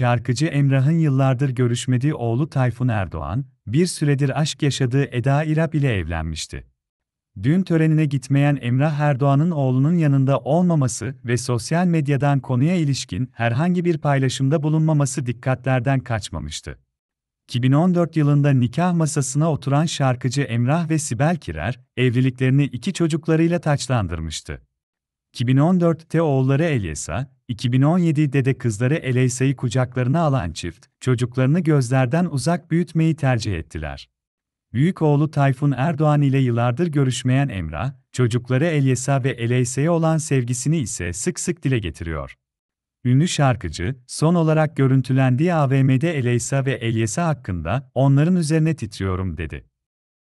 şarkıcı Emrah'ın yıllardır görüşmediği oğlu Tayfun Erdoğan, bir süredir aşk yaşadığı Eda İrab ile evlenmişti. Düğün törenine gitmeyen Emrah Erdoğan'ın oğlunun yanında olmaması ve sosyal medyadan konuya ilişkin herhangi bir paylaşımda bulunmaması dikkatlerden kaçmamıştı. 2014 yılında nikah masasına oturan şarkıcı Emrah ve Sibel Kirer, evliliklerini iki çocuklarıyla taçlandırmıştı. 2014'te oğulları Elyesa, 2017'de de kızları Eleysa'yı kucaklarına alan çift, çocuklarını gözlerden uzak büyütmeyi tercih ettiler. Büyük oğlu Tayfun Erdoğan ile yıllardır görüşmeyen Emrah, çocukları Elyesa ve Eleyse'ye olan sevgisini ise sık sık dile getiriyor. Ünlü şarkıcı, son olarak görüntülendiği AVM'de Eleysa ve Elyesa hakkında onların üzerine titriyorum dedi.